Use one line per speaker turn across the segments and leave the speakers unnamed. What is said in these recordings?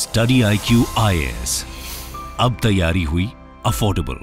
study I Q I अब तैयारी हुई अफोर्डेबल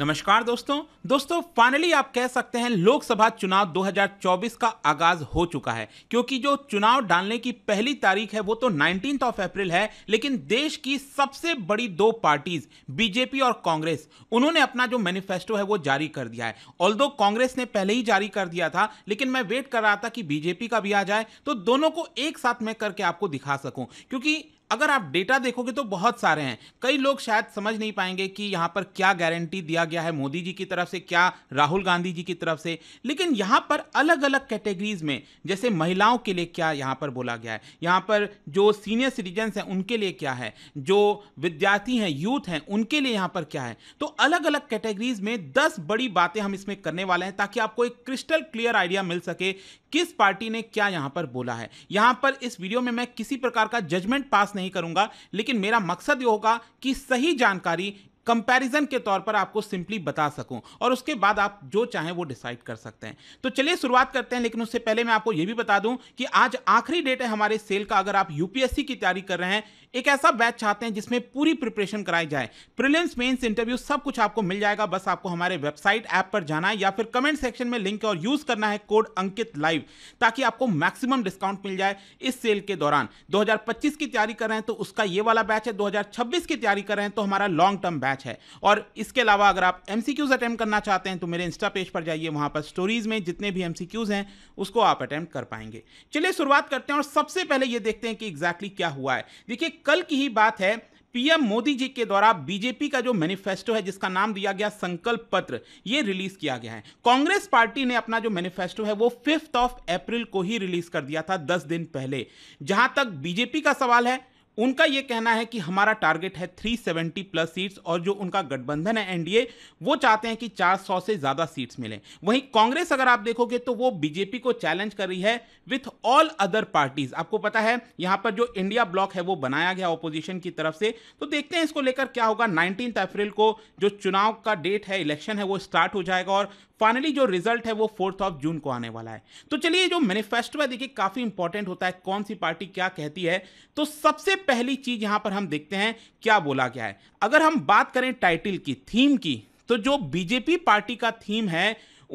नमस्कार दोस्तों दोस्तों फाइनली आप कह सकते हैं लोकसभा चुनाव 2024 का आगाज हो चुका है क्योंकि जो चुनाव डालने की पहली तारीख है वो तो नाइनटीन ऑफ अप्रैल है लेकिन देश की सबसे बड़ी दो पार्टीज बीजेपी और कांग्रेस उन्होंने अपना जो मैनिफेस्टो है वो जारी कर दिया है ऑल कांग्रेस ने पहले ही जारी कर दिया था लेकिन मैं वेट कर रहा था कि बीजेपी का भी आ जाए तो दोनों को एक साथ में करके आपको दिखा सकूं क्योंकि अगर आप डेटा देखोगे तो बहुत सारे हैं कई लोग शायद समझ नहीं पाएंगे कि यहां पर क्या गारंटी दिया गया है मोदी जी की तरफ से क्या राहुल गांधी जी की तरफ से लेकिन यहां पर अलग अलग कैटेगरीज में जैसे महिलाओं के लिए क्या यहां पर बोला गया है यहां पर जो सीनियर सिटीजन्स हैं उनके लिए क्या है जो विद्यार्थी हैं यूथ हैं उनके लिए यहां पर क्या है तो अलग अलग कैटेगरीज में दस बड़ी बातें हम इसमें करने वाले हैं ताकि आपको एक क्रिस्टल क्लियर आइडिया मिल सके किस पार्टी ने क्या यहां पर बोला है यहां पर इस वीडियो में मैं किसी प्रकार का जजमेंट पास नहीं करूंगा लेकिन मेरा मकसद ये होगा कि सही जानकारी कंपैरिजन के तौर पर आपको सिंपली बता सकूं और उसके बाद आप जो चाहें वो डिसाइड कर सकते हैं तो चलिए शुरुआत करते हैं लेकिन उससे पहले मैं आपको ये भी बता दूं कि आज आखिरी डेट है हमारे सेल का अगर आप यूपीएससी की तैयारी कर रहे हैं एक ऐसा बैच चाहते हैं जिसमें पूरी प्रिपरेशन कराई जाए प्रिलियंस मेन्स इंटरव्यू सब कुछ आपको मिल जाएगा बस आपको हमारे वेबसाइट ऐप पर जाना है या फिर कमेंट सेक्शन में लिंक और यूज करना है कोड अंकित लाइव ताकि आपको मैक्सिमम डिस्काउंट मिल जाए इस सेल के दौरान दो की तैयारी कर रहे हैं तो उसका ये वाला बैच है दो की तैयारी कर रहे हैं तो हमारा लॉन्ग टर्म बैच मैच है और इसके अलावा अगर आप एम सी क्यूज़ अटैम्प्ट करना चाहते हैं तो मेरे इंस्टा पेज पर जाइए वहाँ पर स्टोरीज़ में जितने भी एम सी क्यूज़ हैं उसको आप अटैम्प्ट कर पाएंगे चलिए शुरुआत करते हैं और सबसे पहले ये देखते हैं कि एग्जैक्टली क्या हुआ है देखिए कल की ही बात है पीएम मोदी जी के द्वारा बीजेपी का जो मैनिफेस्टो है जिसका नाम दिया गया संकल्प पत्र ये रिलीज किया गया है कांग्रेस पार्टी ने अपना जो मैनिफेस्टो है वो फिफ्थ ऑफ अप्रैल को ही रिलीज कर दिया था दस दिन पहले जहां तक बीजेपी का सवाल है उनका यह कहना है कि हमारा टारगेट है 370 प्लस सीट्स और जो उनका गठबंधन है एनडीए वो चाहते हैं कि 400 से ज़्यादा सीट्स मिलें वहीं कांग्रेस अगर आप देखोगे तो वो बीजेपी को चैलेंज कर रही है विथ ऑल अदर पार्टीज आपको पता है यहां पर जो इंडिया ब्लॉक है वो बनाया गया ऑपोजिशन की तरफ से तो देखते हैं इसको लेकर क्या होगा नाइनटीन अप्रैल को जो चुनाव का डेट है इलेक्शन है वो स्टार्ट हो जाएगा और फाइनली जो रिजल्ट है वो फोर्थ ऑफ जून को आने वाला है तो चलिए जो मैनिफेस्टो है देखिए काफी इंपॉर्टेंट होता है कौन सी पार्टी क्या कहती है तो सबसे पहली चीज यहां पर हम देखते हैं क्या बोला गया है अगर हम बात करें टाइटल की थीम की तो जो बीजेपी पार्टी का थीम है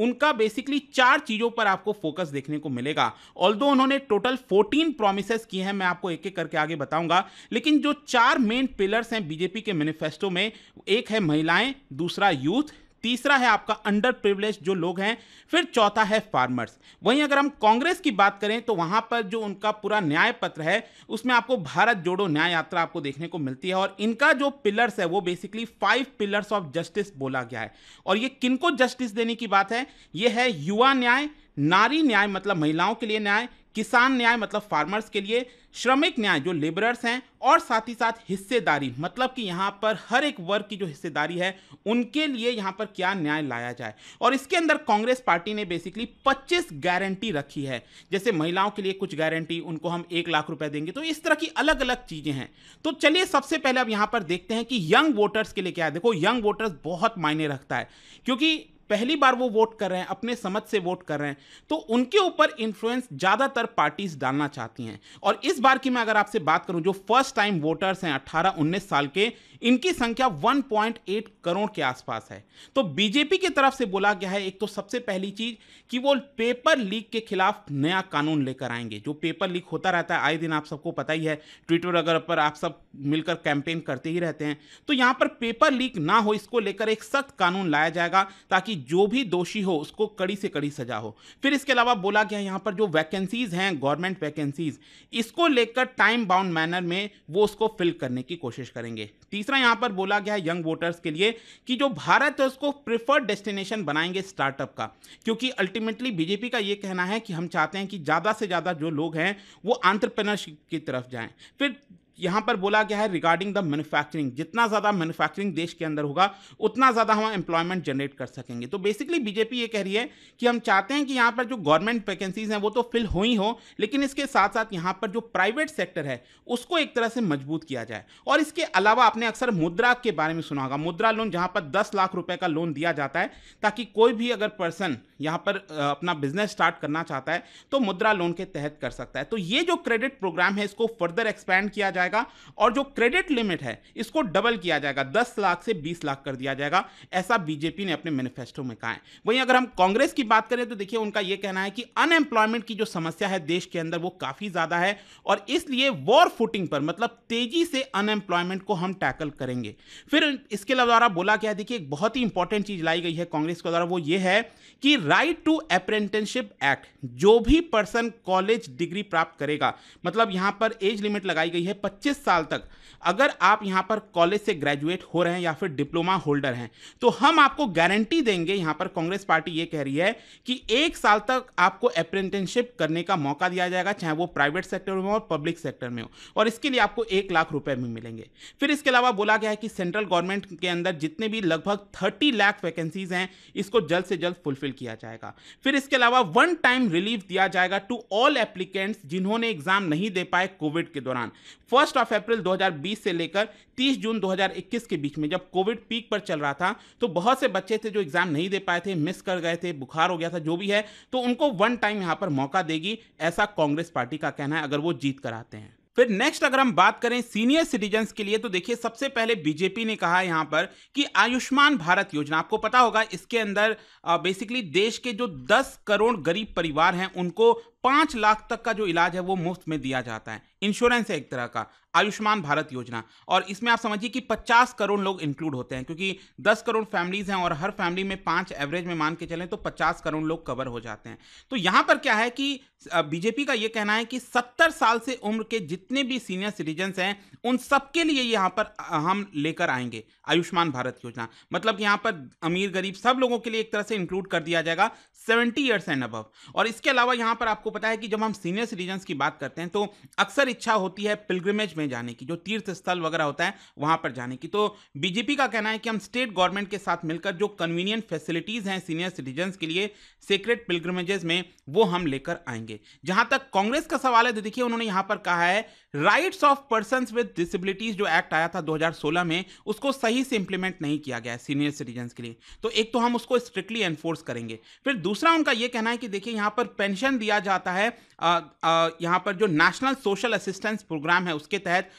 उनका बेसिकली चार चीजों पर आपको फोकस देखने को मिलेगा दो उन्होंने टोटल 14 प्रोमिसेस किए हैं मैं आपको एक एक करके आगे बताऊंगा लेकिन जो चार मेन पिलर्स हैं बीजेपी के मैनिफेस्टो में एक है महिलाएं दूसरा यूथ तीसरा है आपका अंडर प्रिवलेज जो लोग हैं फिर चौथा है फार्मर्स वहीं अगर हम कांग्रेस की बात करें तो वहां पर जो उनका पूरा न्याय पत्र है उसमें आपको भारत जोड़ो न्याय यात्रा आपको देखने को मिलती है और इनका जो पिलर्स है वो basically five pillars of justice बोला गया है और ये किनको जस्टिस देने की बात है ये है युवा न्याय नारी न्याय मतलब महिलाओं के लिए न्याय किसान न्याय मतलब फार्मर्स के लिए श्रमिक न्याय जो लेबरर्स हैं और साथ ही साथ हिस्सेदारी मतलब कि यहाँ पर हर एक वर्ग की जो हिस्सेदारी है उनके लिए यहाँ पर क्या न्याय लाया जाए और इसके अंदर कांग्रेस पार्टी ने बेसिकली 25 गारंटी रखी है जैसे महिलाओं के लिए कुछ गारंटी उनको हम एक लाख रुपए देंगे तो इस तरह की अलग अलग चीज़ें हैं तो चलिए सबसे पहले अब यहाँ पर देखते हैं कि यंग वोटर्स के लिए क्या है देखो यंग वोटर्स बहुत मायने रखता है क्योंकि पहली बार वो वोट कर रहे हैं अपने समझ से वोट कर रहे हैं तो उनके ऊपर इन्फ्लुएंस ज़्यादातर पार्टीज डालना चाहती हैं और इस बार की मैं अगर आपसे बात करूं जो फर्स्ट टाइम वोटर्स हैं अट्ठारह उन्नीस साल के इनकी संख्या 1.8 करोड़ के आसपास है तो बीजेपी की तरफ से बोला गया है एक तो सबसे पहली चीज़ कि वो पेपर लीक के खिलाफ नया कानून लेकर आएंगे जो पेपर लीक होता रहता है आए दिन आप सबको पता ही है ट्विटर अगर पर आप सब मिलकर कैंपेन करते ही रहते हैं तो यहां पर पेपर लीक ना हो इसको लेकर एक सख्त कानून लाया जाएगा ताकि ताकि जो भी दोषी हो उसको कड़ी से कड़ी सजा हो फिर इसके अलावा बोला गया यहाँ पर जो वैकेंसीज हैं गवर्नमेंट वैकेंसीज इसको लेकर टाइम बाउंड मैनर में वो उसको फिल करने की कोशिश करेंगे तीसरा यहाँ पर बोला गया यंग वोटर्स के लिए कि जो भारत है उसको प्रिफर्ड डेस्टिनेशन बनाएंगे स्टार्टअप का क्योंकि अल्टीमेटली बीजेपी का ये कहना है कि हम चाहते हैं कि ज़्यादा से ज़्यादा जो लोग हैं वो आंट्रप्रनरशिप की तरफ जाए फिर यहाँ पर बोला गया है रिगार्डिंग द मैन्युफैक्चरिंग जितना ज़्यादा मैन्युफैक्चरिंग देश के अंदर होगा उतना ज़्यादा हम एम्प्लॉयमेंट जनरेट कर सकेंगे तो बेसिकली बीजेपी ये कह रही है कि हम चाहते हैं कि यहां पर जो गवर्नमेंट वैकेंसीज हैं वो तो फिल हो ही हो लेकिन इसके साथ साथ यहां पर जो प्राइवेट सेक्टर है उसको एक तरह से मजबूत किया जाए और इसके अलावा आपने अक्सर मुद्रा के बारे में सुना होगा मुद्रा लोन जहां पर दस लाख रुपए का लोन दिया जाता है ताकि कोई भी अगर पर्सन यहां पर अपना बिजनेस स्टार्ट करना चाहता है तो मुद्रा लोन के तहत कर सकता है तो ये जो क्रेडिट प्रोग्राम है इसको फर्दर एक्सपैंड किया जाए जाएगा और जो क्रेडिट लिमिट है इसको डबल किया जाएगा दस लाख से बीस लाख कर दिया जाएगा ऐसा बीजेपी ने अपने मैनिफेस्टो में कहा है वहीं अगर हम कांग्रेस की बात करें तो देखिए उनका यह कहना है कि अनएम्प्लॉयमेंट की जो समस्या है देश के अंदर वो काफी ज्यादा है और इसलिए वॉर फुटिंग पर मतलब तेजी से अनएम्प्लॉयमेंट को हम टैकल करेंगे फिर इसके द्वारा बोला क्या देखिए एक बहुत ही इंपॉर्टेंट चीज लाई गई है कांग्रेस के द्वारा वो ये है कि राइट टू अप्रेंटिसशिप एक्ट जो भी पर्सन कॉलेज डिग्री प्राप्त करेगा मतलब यहां पर एज लिमिट लगाई गई है 25 साल तक अगर आप यहाँ पर कॉलेज से ग्रेजुएट हो रहे हैं या फिर डिप्लोमा होल्डर हैं तो हम आपको गारंटी देंगे यहाँ पर कांग्रेस पार्टी ये कह रही है कि एक साल तक आपको अप्रेंटिसशिप करने का मौका दिया जाएगा चाहे वो प्राइवेट सेक्टर में हो और पब्लिक सेक्टर में हो और इसके लिए आपको एक लाख रुपए भी मिलेंगे फिर इसके अलावा बोला गया है कि सेंट्रल गवर्नमेंट के अंदर जितने भी लगभग थर्टी लाख वैकेंसीज हैं इसको जल्द से जल्द फुलफिल किया जाएगा फिर इसके अलावा वन टाइम रिलीफ दिया जाएगा टू ऑल एप्लीकेंट्स जिन्होंने एग्जाम नहीं दे पाए कोविड के दौरान फर्स्ट फर्स्ट ऑफ अप्रैल 2020 से लेकर 30 जून 2021 के बीच में जब कोविड पीक पर चल रहा था तो बहुत से बच्चे थे जो एग्जाम नहीं दे पाए थे मिस कर गए थे बुखार हो गया था जो भी है तो उनको वन टाइम यहां पर मौका देगी ऐसा कांग्रेस पार्टी का कहना है अगर वो जीत कर आते हैं फिर नेक्स्ट अगर हम बात करें सीनियर सिटीजन के लिए तो देखिए सबसे पहले बीजेपी ने कहा यहाँ पर कि आयुष्मान भारत योजना आपको पता होगा इसके अंदर बेसिकली देश के जो 10 करोड़ गरीब परिवार हैं उनको पांच लाख तक का जो इलाज है वो मुफ्त में दिया जाता है इंश्योरेंस है एक तरह का आयुष्मान भारत योजना और इसमें आप समझिए कि 50 करोड़ लोग इंक्लूड होते हैं क्योंकि 10 करोड़ फैमिलीज हैं और हर फैमिली में पांच एवरेज में मान के चलें तो 50 करोड़ लोग कवर हो जाते हैं तो यहां पर क्या है कि बीजेपी का यह कहना है कि 70 साल से उम्र के जितने भी सीनियर सिटीजन हैं उन सबके लिए यहां पर हम लेकर आएंगे आयुष्मान भारत योजना मतलब यहां पर अमीर गरीब सब लोगों के लिए एक तरह से इंक्लूड कर दिया जाएगा सेवेंटी ईयर्स एंड अबव और इसके अलावा यहां पर आपको पता है कि जब हम सीनियर सिटीजन की बात करते हैं तो अक्सर इच्छा होती है पिलग्रिमेज में जाने की जो तीर्थ स्थल वगैरह होता है वहां पर जाने की तो बीजेपी का कहना है कि हम स्टेट गवर्नमेंट के साथ मिलकर जो कन्वीनियंट फैसिलिटीज़ हैं सीनियर सिटीजन के लिए सीक्रेट पिलग्रिमेजेस में वो हम लेकर आएंगे जहां तक कांग्रेस का सवाल है तो देखिए उन्होंने यहां पर कहा है rights of person with disabilities जो एक्ट आया था 2016 में उसको सही से इंप्लीमेंट नहीं किया गया है सीनियर सिटीजन के लिए तो एक तो हम उसको स्ट्रिक्टली एनफोर्स करेंगे फिर दूसरा उनका यह कहना है कि देखिए यहाँ पर पेंशन दिया जाता है यहाँ पर जो नेशनल सोशल असिस्टेंस प्रोग्राम है उसके तहत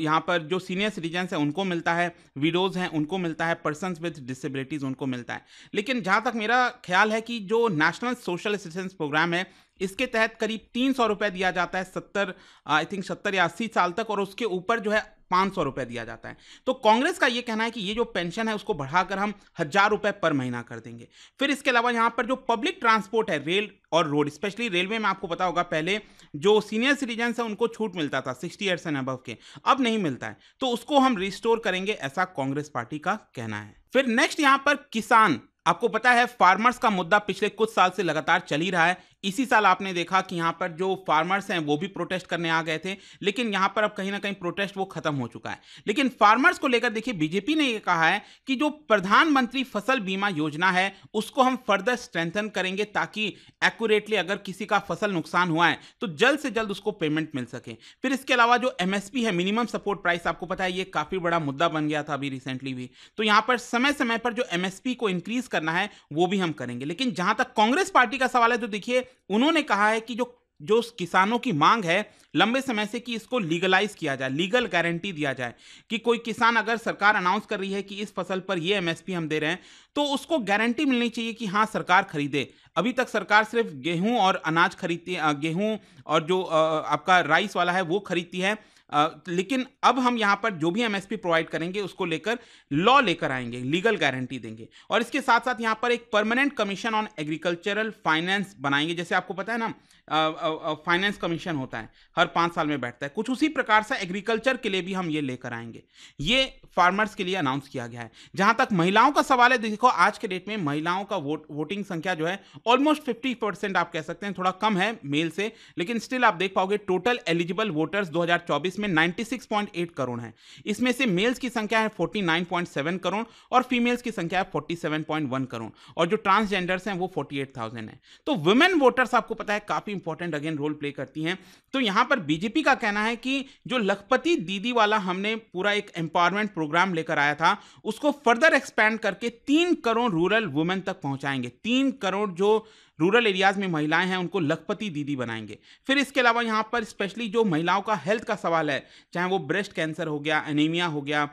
यहाँ पर जो सीनियर सिटीजन है उनको मिलता है विडोज हैं उनको मिलता है पर्सन विद डिसबिलिटीज़ उनको मिलता है लेकिन जहाँ तक मेरा ख्याल है कि जो नेशनल सोशल असिस्टेंस प्रोग्राम है इसके तहत करीब तीन सौ रुपये दिया जाता है सत्तर आई थिंक सत्तर या अस्सी साल तक और उसके ऊपर जो है पाँच सौ रुपये दिया जाता है तो कांग्रेस का ये कहना है कि ये जो पेंशन है उसको बढ़ाकर हम हज़ार रुपये पर महीना कर देंगे फिर इसके अलावा यहाँ पर जो पब्लिक ट्रांसपोर्ट है रेल और रोड स्पेशली रेलवे में आपको पता होगा पहले जो सीनियर सिटीजन है उनको छूट मिलता था सिक्सटी ईयर्स एंड अबव के अब नहीं मिलता है तो उसको हम रिस्टोर करेंगे ऐसा कांग्रेस पार्टी का कहना है फिर नेक्स्ट यहाँ पर किसान आपको पता है फार्मर्स का मुद्दा पिछले कुछ साल से लगातार चल ही रहा है इसी साल आपने देखा कि यहाँ पर जो फार्मर्स हैं वो भी प्रोटेस्ट करने आ गए थे लेकिन यहाँ पर अब कहीं ना कहीं प्रोटेस्ट वो खत्म हो चुका है लेकिन फार्मर्स को लेकर देखिए बीजेपी ने ये कहा है कि जो प्रधानमंत्री फसल बीमा योजना है उसको हम फर्दर स्ट्रेंथन करेंगे ताकि एक्यूरेटली अगर किसी का फसल नुकसान हुआ है तो जल्द से जल्द उसको पेमेंट मिल सके फिर इसके अलावा जो एमएसपी है मिनिमम सपोर्ट प्राइस आपको पता है ये काफी बड़ा मुद्दा बन गया था अभी रिसेंटली भी तो यहाँ पर समय समय पर जो एमएसपी को इंक्रीज करना है वो भी हम करेंगे लेकिन जहां तक कांग्रेस पार्टी का सवाल है तो देखिए उन्होंने कहा है कि जो जो किसानों की मांग है लंबे समय से कि इसको लीगलाइज किया जाए लीगल गारंटी दिया जाए कि कोई किसान अगर सरकार अनाउंस कर रही है कि इस फसल पर ये एमएसपी हम दे रहे हैं तो उसको गारंटी मिलनी चाहिए कि हाँ सरकार खरीदे अभी तक सरकार सिर्फ गेहूं और अनाज खरीदती गेहूं और जो आपका राइस वाला है वो खरीदती है तो लेकिन अब हम यहाँ पर जो भी एमएसपी प्रोवाइड करेंगे उसको लेकर लॉ लेकर आएंगे लीगल गारंटी देंगे और इसके साथ साथ यहाँ पर एक permanent commission on agricultural finance बनाएंगे जैसे आपको पता है ना फाइनेंस कमीशन होता है हर पाँच साल में बैठता है कुछ उसी प्रकार से एग्रीकल्चर के लिए भी हम ये लेकर आएंगे ये फार्मर्स के लिए अनाउंस किया गया है जहाँ तक महिलाओं का सवाल है देखो आज के डेट में महिलाओं का वोट वोटिंग संख्या जो है ऑलमोस्ट फिफ्टी परसेंट आप कह सकते हैं थोड़ा कम है मेल से लेकिन स्टिल आप देख पाओगे टोटल एलिजिबल वोटर्स 2024 में 96.8 करोड़ है इसमें से मेल्स की संख्या है 49.7 करोड़ और फीमेल्स की संख्या है 47.1 करोड़ और जो ट्रांसजेंडर्स हैं वो 48,000 है तो वुमेन वोटर्स आपको पता है काफ़ी इंपॉर्टेंट अगेन रोल प्ले करती हैं तो यहां पर बीजेपी का कहना है कि जो लखपति दीदी वाला हमने पूरा एक एम्पावरमेंट प्रोग्राम लेकर आया था उसको फर्दर एक्सपैंड करके तीन करोड़ रूरल वुमेन तक पहुंचाएंगे तीन करोड़ जो रूरल एरियाज़ में महिलाएं हैं उनको लखपति दीदी बनाएंगे फिर इसके अलावा यहाँ पर स्पेशली जो महिलाओं का हेल्थ का सवाल है चाहे वो ब्रेस्ट कैंसर हो गया एनीमिया हो गया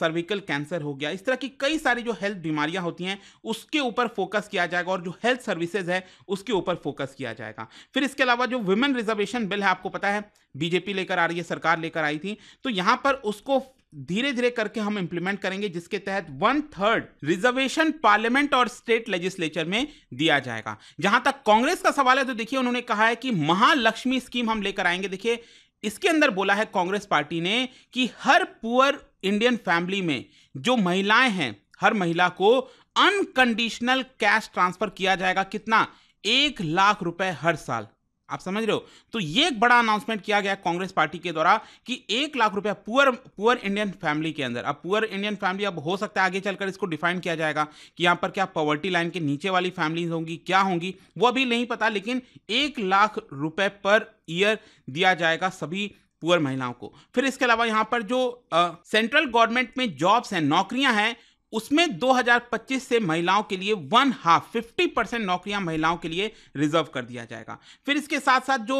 सर्विकल कैंसर हो गया इस तरह की कई सारी जो हेल्थ बीमारियाँ होती हैं उसके ऊपर फोकस किया जाएगा और जो हेल्थ सर्विसेज है उसके ऊपर फोकस किया जाएगा फिर इसके अलावा जो वुमेन रिजर्वेशन बिल है आपको पता है बीजेपी लेकर आ रही है सरकार लेकर आई थी तो यहाँ पर उसको धीरे धीरे करके हम इंप्लीमेंट करेंगे जिसके तहत वन थर्ड रिजर्वेशन पार्लियामेंट और स्टेट लेजिस्लेचर में दिया जाएगा जहां तक कांग्रेस का सवाल है तो देखिए उन्होंने कहा है कि महालक्ष्मी स्कीम हम लेकर आएंगे देखिए इसके अंदर बोला है कांग्रेस पार्टी ने कि हर पुअर इंडियन फैमिली में जो महिलाएं हैं हर महिला को अनकंडीशनल कैश ट्रांसफर किया जाएगा कितना एक लाख रुपए हर साल आप समझ रहे हो तो ये एक बड़ा अनाउंसमेंट किया गया कांग्रेस पार्टी के द्वारा कि एक लाख रुपया पुअर पुअर इंडियन फैमिली के अंदर अब पुअर इंडियन फैमिली अब हो सकता है आगे चलकर इसको डिफाइन किया जाएगा कि यहाँ पर क्या पॉवर्टी लाइन के नीचे वाली फैमिलीज होंगी क्या होंगी वो अभी नहीं पता लेकिन एक लाख रुपये पर ईयर दिया जाएगा सभी पुअर महिलाओं को फिर इसके अलावा यहाँ पर जो सेंट्रल गवर्नमेंट में जॉब्स हैं नौकरियां हैं उसमें 2025 से महिलाओं के लिए वन हाफ फिफ्टी परसेंट नौकरियां महिलाओं के लिए रिजर्व कर दिया जाएगा फिर इसके साथ साथ जो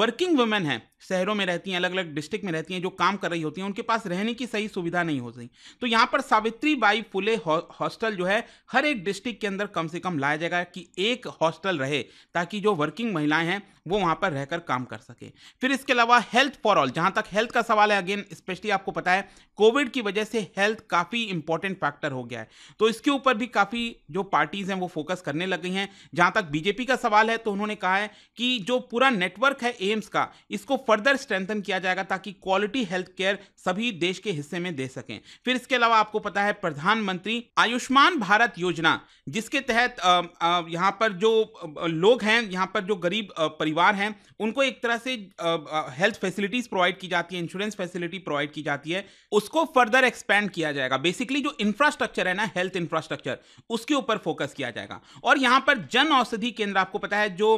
वर्किंग वुमेन हैं शहरों में रहती हैं अलग अलग डिस्ट्रिक्ट में रहती हैं जो काम कर रही होती हैं उनके पास रहने की सही सुविधा नहीं हो होती तो यहाँ पर सावित्री बाई फुले हॉस्टल हो, जो है हर एक डिस्ट्रिक्ट के अंदर कम से कम लाया जाएगा कि एक हॉस्टल रहे ताकि जो वर्किंग महिलाएं हैं वो वहाँ पर रहकर काम कर सके फिर इसके अलावा हेल्थ फॉर ऑल जहाँ तक हेल्थ का सवाल है अगेन स्पेशली आपको पता है कोविड की वजह से हेल्थ काफ़ी इंपॉर्टेंट फैक्टर बेहतर हो गया है तो इसके ऊपर भी काफ़ी जो पार्टीज़ हैं वो फोकस करने लग गई हैं जहाँ तक बीजेपी का सवाल है तो उन्होंने कहा है कि जो पूरा नेटवर्क है एम्स का इसको फर्दर स्ट्रेंथन किया जाएगा ताकि क्वालिटी हेल्थ केयर सभी देश के हिस्से में दे सकें फिर इसके अलावा आपको पता है प्रधानमंत्री आयुष्मान भारत योजना जिसके तहत यहाँ पर जो लोग हैं यहाँ पर जो गरीब परिवार हैं उनको एक तरह से हेल्थ फैसिलिटीज प्रोवाइड की जाती है इंश्योरेंस फैसिलिटी प्रोवाइड की जाती है उसको फर्दर एक्सपेंड किया जाएगा बेसिकली जो इंफ्रास्ट्रक्चर इंफ्रास्ट्रक्चर है ना हेल्थ इंफ्रास्ट्रक्चर उसके ऊपर फोकस किया जाएगा और यहां पर जन औषधि केंद्र आपको पता है जो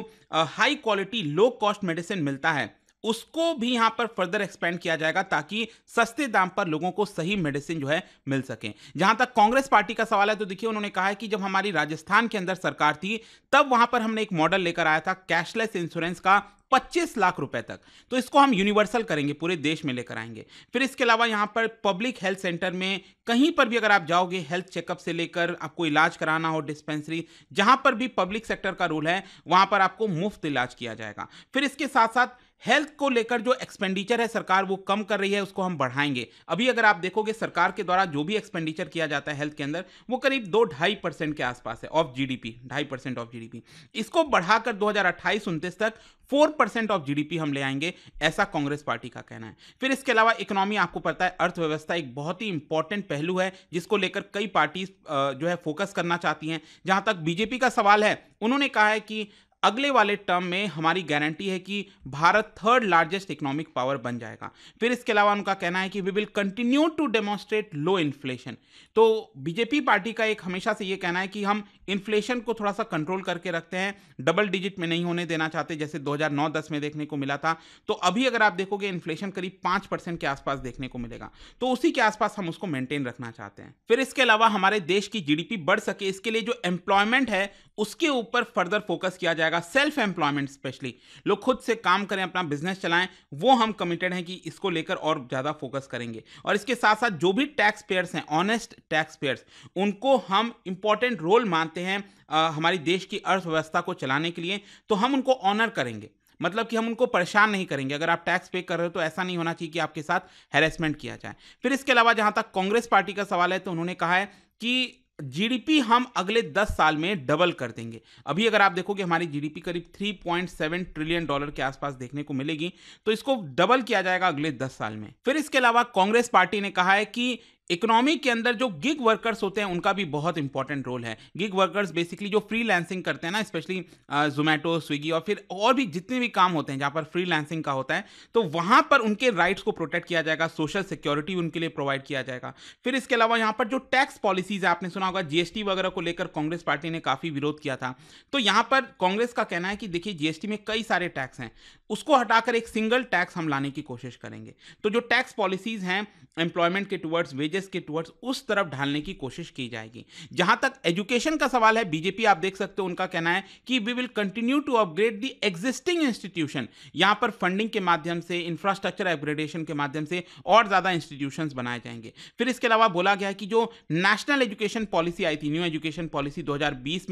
high quality low cost medicine मिलता है उसको भी यहाँ पर फर्दर एक्सपेंड किया जाएगा ताकि सस्ते दाम पर लोगों को सही मेडिसिन जो है मिल सके जहां तक कांग्रेस पार्टी का सवाल है तो देखिए उन्होंने कहा है कि जब हमारी राजस्थान के अंदर सरकार थी तब वहां पर हमने एक मॉडल लेकर आया था कैशलेस इंश्योरेंस का 25 लाख रुपए तक तो इसको हम यूनिवर्सल करेंगे पूरे देश में लेकर आएंगे फिर इसके अलावा यहां पर पब्लिक हेल्थ सेंटर में कहीं पर भी अगर आप जाओगे हेल्थ चेकअप से लेकर आपको इलाज कराना हो डिस्पेंसरी जहां पर भी पब्लिक सेक्टर का रोल है वहां पर आपको मुफ्त इलाज किया जाएगा फिर इसके साथ साथ हेल्थ को लेकर जो एक्सपेंडिचर है सरकार वो कम कर रही है उसको हम बढ़ाएंगे अभी अगर आप देखोगे सरकार के द्वारा जो भी एक्सपेंडिचर किया जाता है हेल्थ के अंदर वो करीब दो ढाई परसेंट के आसपास है ऑफ जीडीपी ढाई परसेंट ऑफ जीडीपी इसको बढ़ाकर दो हजार अट्ठाईस उनतीस तक फोर परसेंट ऑफ जीडीपी हम ले आएंगे ऐसा कांग्रेस पार्टी का कहना है फिर इसके अलावा इकोनॉमी आपको पता है अर्थव्यवस्था एक बहुत ही इंपॉर्टेंट पहलू है जिसको लेकर कई पार्टी जो है फोकस करना चाहती हैं जहां तक बीजेपी का सवाल है उन्होंने कहा है कि अगले वाले टर्म में हमारी गारंटी है कि Bharat third largest economic power बन जाएगा फिर इसके अलावा उनका कहना है कि we will continue to demonstrate low inflation तो बीजेपी पार्टी का एक हमेशा से ये कहना है कि हम इन्फ्लेशन को थोड़ा सा कंट्रोल करके रखते हैं डबल डिजिट में नहीं होने देना चाहते जैसे 2009-10 में देखने को मिला था तो अभी अगर आप देखोगे इन्फ्लेशन करीब पाँच परसेंट के आसपास देखने को मिलेगा तो उसी के आसपास हम उसको मेंटेन रखना चाहते हैं फिर इसके अलावा हमारे देश की जीडीपी बढ़ सके इसके लिए जो एम्प्लॉयमेंट है उसके ऊपर फर्दर फोकस किया जाएगा जाएगा सेल्फ एम्प्लॉयमेंट स्पेशली लोग खुद से काम करें अपना बिजनेस चलाएं वो हम कमिटेड हैं कि इसको लेकर और ज़्यादा फोकस करेंगे और इसके साथ साथ जो भी टैक्स पेयर्स हैं ऑनेस्ट टैक्स पेयर्स उनको हम इंपॉर्टेंट रोल मानते हैं आ, हमारी देश की अर्थव्यवस्था को चलाने के लिए तो हम उनको ऑनर करेंगे मतलब कि हम उनको परेशान नहीं करेंगे अगर आप टैक्स पे कर रहे हो तो ऐसा नहीं होना चाहिए कि आपके साथ हेरेसमेंट किया जाए फिर इसके अलावा जहां तक कांग्रेस पार्टी का सवाल है तो उन्होंने कहा है कि जीडीपी हम अगले 10 साल में डबल कर देंगे अभी अगर आप देखोगे हमारी जीडीपी करीब 3.7 ट्रिलियन डॉलर के आसपास देखने को मिलेगी तो इसको डबल किया जाएगा अगले 10 साल में फिर इसके अलावा कांग्रेस पार्टी ने कहा है कि इकोनॉमी के अंदर जो गिग वर्कर्स होते हैं उनका भी बहुत इंपॉर्टेंट रोल है गिग वर्कर्स बेसिकली जो फ्रीलांसिंग करते हैं ना स्पेशली जोमेटो स्विगी और फिर और भी जितने भी काम होते हैं जहां पर फ्रीलांसिंग का होता है तो वहां पर उनके राइट्स को प्रोटेक्ट किया जाएगा सोशल सिक्योरिटी उनके लिए प्रोवाइड किया जाएगा फिर इसके अलावा यहां पर जो टैक्स पॉलिसीज है आपने सुना होगा जीएसटी वगैरह को लेकर कांग्रेस पार्टी ने काफ़ी विरोध किया था तो यहां पर कांग्रेस का कहना है कि देखिए जीएसटी में कई सारे टैक्स हैं उसको हटाकर एक सिंगल टैक्स हम लाने की कोशिश करेंगे तो जो टैक्स पॉलिसीज हैं एम्प्लॉयमेंट के टुवर्ड्स वेजेस के टुवर्ड्स उस तरफ ढालने की कोशिश की जाएगी जहां तक एजुकेशन का सवाल है बीजेपी आप देख सकते हो उनका कहना है कि we will continue to upgrade the existing institution यहां पर फंडिंग के माध्यम से इंफ्रास्ट्रक्चर अपग्रेडेशन के माध्यम से और ज्यादा इंस्टीट्यूशन बनाए जाएंगे फिर इसके अलावा बोला गया कि जो नेशनल एजुकेशन पॉलिसी आई थी न्यू एजुकेशन पॉलिसी दो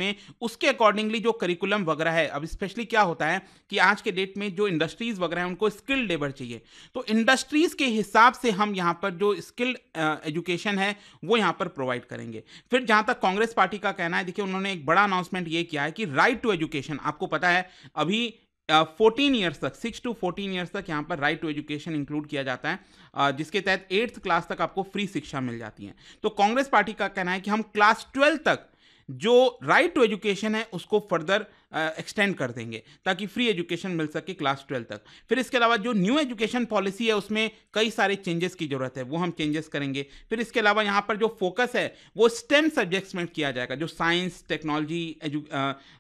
में उसके अकॉर्डिंगली जो करिकुलम वगैरह है अब स्पेशली क्या होता है कि आज के डेट में जो जो इंडस्ट्रीज वगैरह हैं उनको स्किल्ड लेबर चाहिए तो इंडस्ट्रीज के हिसाब से हम यहाँ पर जो स्किल्ड एजुकेशन है वो यहाँ पर प्रोवाइड करेंगे फिर जहाँ तक कांग्रेस पार्टी का कहना है देखिए उन्होंने एक बड़ा अनाउंसमेंट ये किया है कि राइट टू एजुकेशन आपको पता है अभी फोर्टीन ईयर्स तक सिक्स टू फोर्टीन ईयर्स तक यहाँ पर राइट टू एजुकेशन इंक्लूड किया जाता है जिसके तहत एट्थ क्लास तक आपको फ्री शिक्षा मिल जाती है तो कांग्रेस पार्टी का कहना है कि हम क्लास ट्वेल्व तक जो राइट टू एजुकेशन है उसको फर्दर एक्सटेंड कर देंगे ताकि फ्री एजुकेशन मिल सके क्लास ट्वेल्व तक फिर इसके अलावा जो न्यू एजुकेशन पॉलिसी है उसमें कई सारे चेंजेस की ज़रूरत है वो हम चेंजेस करेंगे फिर इसके अलावा यहाँ पर जो फोकस है वो स्टेम सब्जेक्ट्स में किया जाएगा जो साइंस टेक्नोलॉजी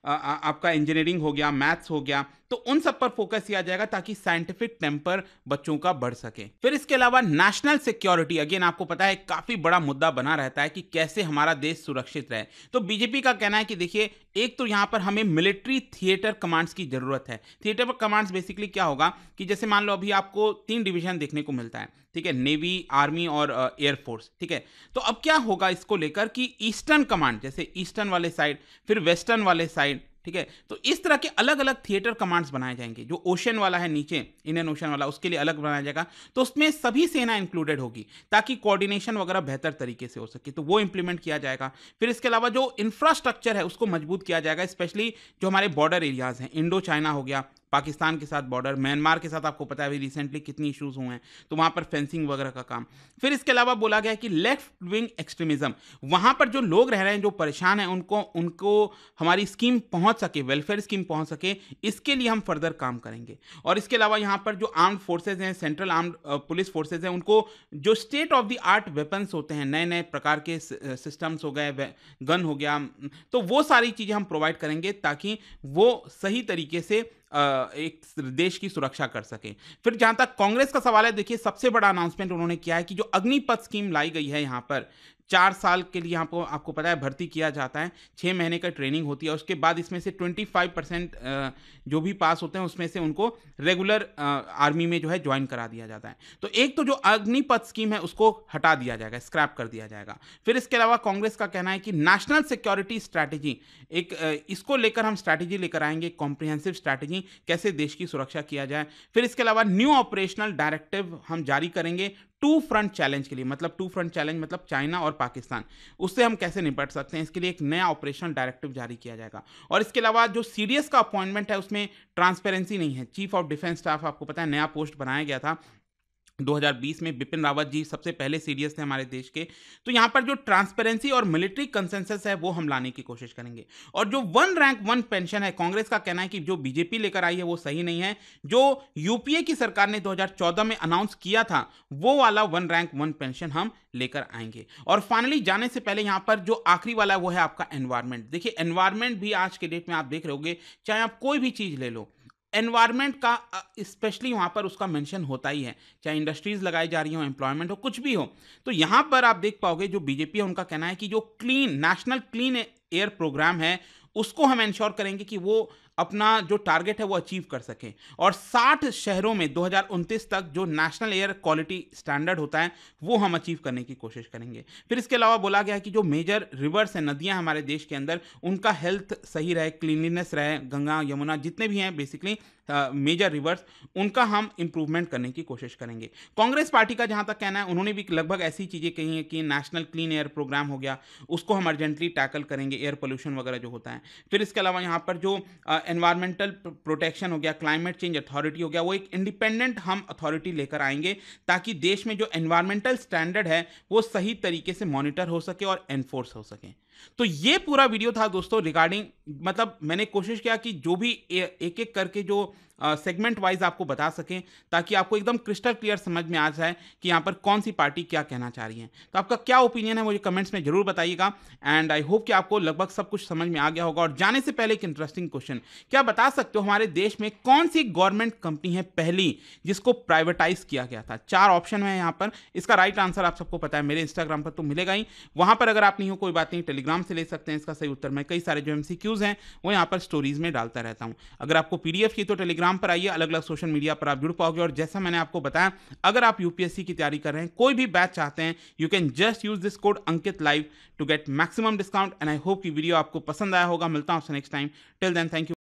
आपका इंजीनियरिंग हो गया मैथ्स हो गया तो उन सब पर फोकस किया जाएगा ताकि साइंटिफिक टेम्पर बच्चों का बढ़ सके फिर इसके अलावा नेशनल सिक्योरिटी अगेन आपको पता है काफी बड़ा मुद्दा बना रहता है कि कैसे हमारा देश सुरक्षित रहे तो बीजेपी का कहना है कि देखिए एक तो यहां पर हमें मिलिट्री मिलिट्री थिएटर कमांड्स की ज़रूरत है थिएटर कमांड्स बेसिकली क्या होगा कि जैसे मान लो अभी आपको तीन डिवीजन देखने को मिलता है ठीक है नेवी आर्मी और एयरफोर्स uh, ठीक है तो अब क्या होगा इसको लेकर कि ईस्टर्न कमांड जैसे ईस्टर्न वाले साइड फिर वेस्टर्न वाले साइड ठीक है तो इस तरह के अलग अलग थिएटर कमांड्स बनाए जाएंगे जो ओशन वाला है नीचे इंडियन ओशन वाला उसके लिए अलग बनाया जाएगा तो उसमें सभी सेना इंक्लूडेड होगी ताकि कोऑर्डिनेशन वगैरह बेहतर तरीके से हो सके तो वो इंप्लीमेंट किया जाएगा फिर इसके अलावा जो इंफ्रास्ट्रक्चर है उसको मजबूत किया जाएगा स्पेशली जो हमारे बॉर्डर एरियाज हैं इंडो चाइना हो गया पाकिस्तान के साथ बॉर्डर म्यांमार के साथ आपको पता है अभी रिसेंटली कितनी इशूज़ हुए हैं तो वहाँ पर फेंसिंग वगैरह का काम फिर इसके अलावा बोला गया कि लेफ्ट विंग एक्सट्रीमिज़म वहाँ पर जो लोग रह रहे हैं जो परेशान हैं उनको उनको हमारी स्कीम पहुँच सके वेलफेयर स्कीम पहुँच सके इसके लिए हम फर्दर काम करेंगे और इसके अलावा यहाँ पर जो आर्म्ड फोर्सेज हैं सेंट्रल आर्म्ड पुलिस फोर्सेज हैं उनको जो state of the art weapons होते हैं नए नए प्रकार के सिस्टम्स हो गए गन हो गया तो वो सारी चीज़ें हम प्रोवाइड करेंगे ताकि वो सही तरीके से एक देश की सुरक्षा कर सकें फिर जहां तक कांग्रेस का सवाल है देखिए सबसे बड़ा अनाउंसमेंट उन्होंने किया है कि जो अग्निपथ स्कीम लाई गई है यहां पर चार साल के लिए आपको आपको पता है भर्ती किया जाता है छः महीने का ट्रेनिंग होती है उसके बाद इसमें से ट्वेंटी फाइव परसेंट जो भी पास होते हैं उसमें से उनको रेगुलर आर्मी में जो है ज्वाइन करा दिया जाता है तो एक तो जो अग्निपथ स्कीम है उसको हटा दिया जाएगा स्क्रैप कर दिया जाएगा फिर इसके अलावा कांग्रेस का कहना है कि नेशनल सिक्योरिटी स्ट्रैटेजी एक इसको लेकर हम स्ट्रैटेजी लेकर आएंगे कॉम्प्रिहेंसिव स्ट्रैटेजी कैसे देश की सुरक्षा किया जाए फिर इसके अलावा न्यू ऑपरेशनल डायरेक्टिव हम जारी करेंगे टू फ्रंट चैलेंज के लिए मतलब टू फ्रंट चैलेंज मतलब चाइना और पाकिस्तान उससे हम कैसे निपट सकते हैं इसके लिए एक नया ऑपरेशन डायरेक्टिव जारी किया जाएगा और इसके अलावा जो सी का अपॉइंटमेंट है उसमें ट्रांसपेरेंसी नहीं है चीफ ऑफ डिफेंस स्टाफ आपको पता है नया पोस्ट बनाया गया था 2020 में बिपिन रावत जी सबसे पहले सीरियस थे हमारे देश के तो यहाँ पर जो ट्रांसपेरेंसी और मिलिट्री कंसेंसस है वो हम लाने की कोशिश करेंगे और जो वन रैंक वन पेंशन है कांग्रेस का कहना है कि जो बीजेपी लेकर आई है वो सही नहीं है जो यूपीए की सरकार ने 2014 में अनाउंस किया था वो वाला वन रैंक वन पेंशन हम लेकर आएंगे और फाइनली जाने से पहले यहाँ पर जो आखिरी वाला है वो है आपका एनवायरमेंट देखिए एनवायरमेंट भी आज के डेट में आप देख रहे हो चाहे आप कोई भी चीज़ ले लो एनवायरमेंट का स्पेशली वहाँ पर उसका मेंशन होता ही है चाहे इंडस्ट्रीज़ लगाई जा रही हो एम्प्लॉयमेंट हो कुछ भी हो तो यहाँ पर आप देख पाओगे जो बीजेपी है उनका कहना है कि जो clean national clean air programme है उसको हम इंश्योर करेंगे कि वो अपना जो टारगेट है वो अचीव कर सकें और 60 शहरों में दो तक जो नेशनल एयर क्वालिटी स्टैंडर्ड होता है वो हम अचीव करने की कोशिश करेंगे फिर इसके अलावा बोला गया कि जो मेजर रिवर्स हैं नदियाँ हमारे देश के अंदर उनका हेल्थ सही रहे क्लीनलीनेस रहे गंगा यमुना जितने भी हैं बेसिकली मेजर रिवर्स उनका हम इम्प्रूवमेंट करने की कोशिश करेंगे कांग्रेस पार्टी का जहां तक कहना है उन्होंने भी लगभग ऐसी चीज़ें कही हैं कि नेशनल क्लीन एयर प्रोग्राम हो गया उसको हम अर्जेंटली टैकल करेंगे एयर पोल्यूशन वगैरह जो होता है फिर इसके अलावा यहाँ पर जो uh, एनवायरमेंटल प्रोटेक्शन हो गया क्लाइमेट चेंज अथॉरिटी हो गया वो एक इंडिपेंडेंट हम अथॉरिटी लेकर आएंगे ताकि देश में जो एनवायरमेंटल स्टैंडर्ड है वो सही तरीके से मॉनिटर हो सके और एनफोर्स हो सके तो ये पूरा वीडियो था दोस्तों रिगार्डिंग मतलब मैंने कोशिश किया कि जो भी एक एक करके जो सेगमेंट वाइज आपको बता सकें ताकि आपको एकदम क्रिस्टल क्लियर समझ में आ जाए कि यहाँ पर कौन सी पार्टी क्या कहना चाह रही है तो आपका क्या ओपिनियन है मुझे कमेंट्स में जरूर बताइएगा एंड आई होप कि आपको लगभग सब कुछ समझ में आ गया होगा और जाने से पहले एक इंटरेस्टिंग क्वेश्चन क्या बता सकते हो हमारे देश में कौन सी गवर्नमेंट कंपनी है पहली जिसको प्राइवेटाइज किया गया था चार ऑप्शन है यहाँ पर इसका राइट आंसर आप सबको पता है मेरे इंस्टाग्राम पर तो मिलेगा ही वहाँ पर अगर आप नहीं हो कोई बात नहीं टेलीग्राम से ले सकते हैं इसका सही उत्तर मैं कई सारे जो एम हैं वो यहाँ पर स्टोरीज में डालता रहता हूँ अगर आपको पी की तो टेलीग्राम टेलीग्राम पर आइए अलग अलग सोशल मीडिया पर आप जुड़ पाओगे और जैसा मैंने आपको बताया अगर आप यूपीएससी की तैयारी कर रहे हैं कोई भी बैच चाहते हैं you can just use this code Ankit live to get maximum discount and I hope कि वीडियो आपको पसंद आया होगा मिलता हूं आपसे next time till then thank you